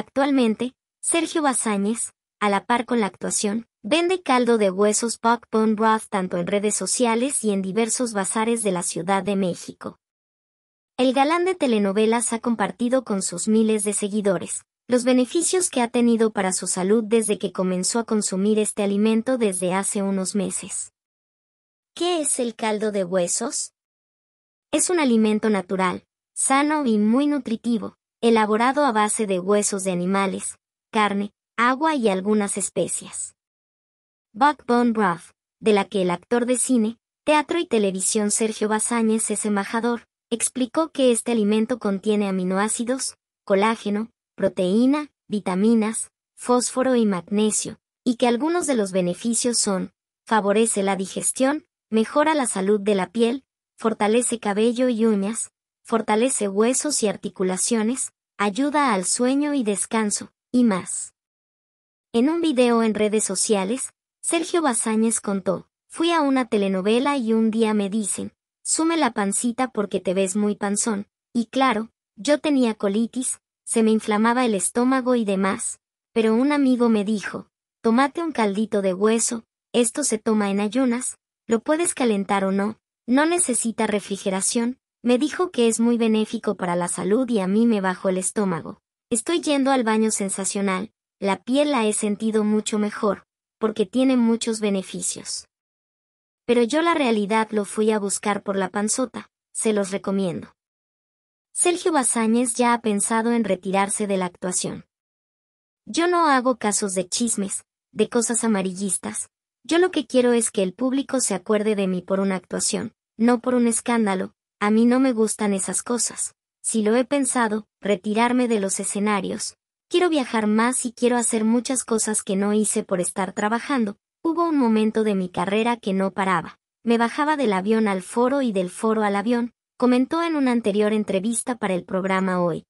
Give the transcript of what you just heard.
Actualmente, Sergio Bazáñez, a la par con la actuación, vende caldo de huesos Buck Bone Broth tanto en redes sociales y en diversos bazares de la Ciudad de México. El galán de telenovelas ha compartido con sus miles de seguidores los beneficios que ha tenido para su salud desde que comenzó a consumir este alimento desde hace unos meses. ¿Qué es el caldo de huesos? Es un alimento natural, sano y muy nutritivo, elaborado a base de huesos de animales, carne, agua y algunas especias. Buck Bone Broth, de la que el actor de cine, teatro y televisión Sergio Bazáñez es embajador, explicó que este alimento contiene aminoácidos, colágeno, proteína, vitaminas, fósforo y magnesio, y que algunos de los beneficios son, favorece la digestión, mejora la salud de la piel, fortalece cabello y uñas, fortalece huesos y articulaciones, ayuda al sueño y descanso, y más. En un video en redes sociales, Sergio Bazáñez contó, fui a una telenovela y un día me dicen, sume la pancita porque te ves muy panzón, y claro, yo tenía colitis, se me inflamaba el estómago y demás, pero un amigo me dijo, tomate un caldito de hueso, esto se toma en ayunas, lo puedes calentar o no, no necesita refrigeración, me dijo que es muy benéfico para la salud y a mí me bajó el estómago. Estoy yendo al baño sensacional, la piel la he sentido mucho mejor, porque tiene muchos beneficios. Pero yo la realidad lo fui a buscar por la panzota, se los recomiendo. Sergio Bazáñez ya ha pensado en retirarse de la actuación. Yo no hago casos de chismes, de cosas amarillistas, yo lo que quiero es que el público se acuerde de mí por una actuación, no por un escándalo, a mí no me gustan esas cosas. Si lo he pensado, retirarme de los escenarios. Quiero viajar más y quiero hacer muchas cosas que no hice por estar trabajando. Hubo un momento de mi carrera que no paraba. Me bajaba del avión al foro y del foro al avión, comentó en una anterior entrevista para el programa Hoy.